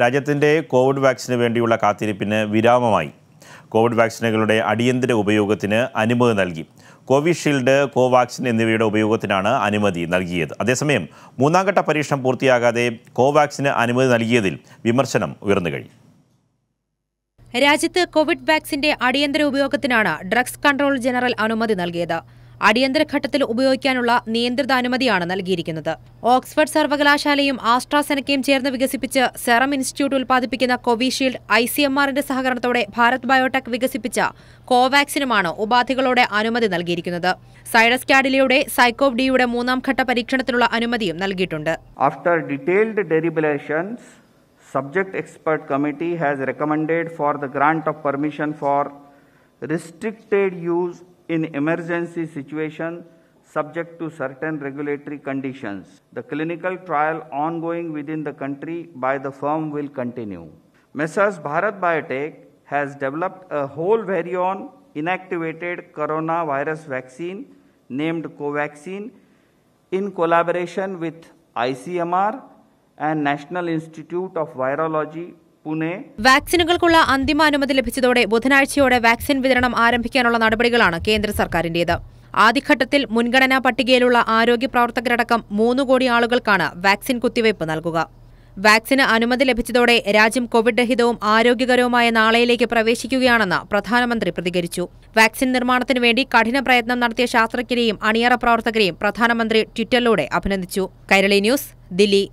രാജ്യത്തിൻ്റെ കോവിഡ് വാക്സിന് വേണ്ടിയുള്ള കാത്തിരിപ്പിന് വിരാമമായി കോവിഡ് വാക്സിനുകളുടെ അടിയന്തര ഉപയോഗത്തിന് അനുമതി നൽകി കോവിഷീൽഡ് കോവാക്സിൻ എന്നിവയുടെ ഉപയോഗത്തിനാണ് അനുമതി നൽകിയത് അതേസമയം മൂന്നാംഘട്ട പരീക്ഷണം പൂർത്തിയാകാതെ കോവാക്സിന് അനുമതി നൽകിയതിൽ വിമർശനം ഉയർന്നു കഴിഞ്ഞു രാജ്യത്ത് കോവിഡ് വാക്സിന്റെ അടിയന്തര ഉപയോഗത്തിനാണ് ഡ്രഗ്സ് കൺട്രോൾ ജനറൽ അനുമതി നൽകിയത് അടിയന്തര ഘട്ടത്തിൽ ഉപയോഗിക്കാനുള്ള നിയന്ത്രിതാനുമതിയാണ് നൽകിയിരിക്കുന്നത് ഓക്സ്ഫോർഡ് സർവകലാശാലയും ആസ്ട്രാസെനക്കയും ചേർന്ന് വികസിപ്പിച്ച് സെറം ഇൻസ്റ്റിറ്റ്യൂട്ട് ഉൽപ്പാദിപ്പിക്കുന്ന കോവിഷീൽഡ് ഐ സി എം ആറിന്റെ സഹകരണത്തോടെ ഭാരത് ബയോടെക് വികസിപ്പിച്ച കോവാക്സിനുമാണ് ഉപാധികളോടെ അനുമതി നൽകിയിരിക്കുന്നത് സൈഡസ് കാഡിലയുടെ സൈക്കോവ് ഡിയുടെ മൂന്നാം ഘട്ട പരീക്ഷണത്തിനുള്ള അനുമതിയും നൽകിയിട്ടുണ്ട് after detailed deliberations subject expert committee has recommended for the grant of permission for restricted use in emergency situation subject to certain regulatory conditions. The clinical trial ongoing within the country by the firm will continue. Messrs. Bharat Biotech has developed a whole virion inactivated coronavirus vaccine named Covaxin in collaboration with ICMR and National Institute of Virology Pune വാക്സിനുകൾക്കുള്ള അന്തിമ അനുമതി ലഭിച്ചതോടെ ബുധനാഴ്ചയോടെ vaccine വിതരണം ആരംഭിക്കാനുള്ള നടപടികളാണ് കേന്ദ്ര സർക്കാരിന്റേത് ആദ്യഘട്ടത്തിൽ മുൻഗണനാ പട്ടികയിലുള്ള ആരോഗ്യ പ്രവർത്തകരടക്കം മൂന്ന് കോടി ആളുകൾക്കാണ് വാക്സിൻ കുത്തിവയ്പ് നൽകുക വാക്സിന് അനുമതി ലഭിച്ചതോടെ രാജ്യം കോവിഡ് രഹിതവും ആരോഗ്യകരവുമായ നാളെയിലേക്ക് പ്രവേശിക്കുകയാണെന്ന് പ്രധാനമന്ത്രി പ്രതികരിച്ചു വാക്സിൻ നിർമ്മാണത്തിനു വേണ്ടി കഠിന പ്രയത്നം നടത്തിയ ശാസ്ത്രജ്ഞരെയും അണിയറ പ്രവർത്തകരെയും പ്രധാനമന്ത്രി ട്വിറ്ററിലൂടെ അഭിനന്ദിച്ചു കൈരളി ന്യൂസ് ദില്ലി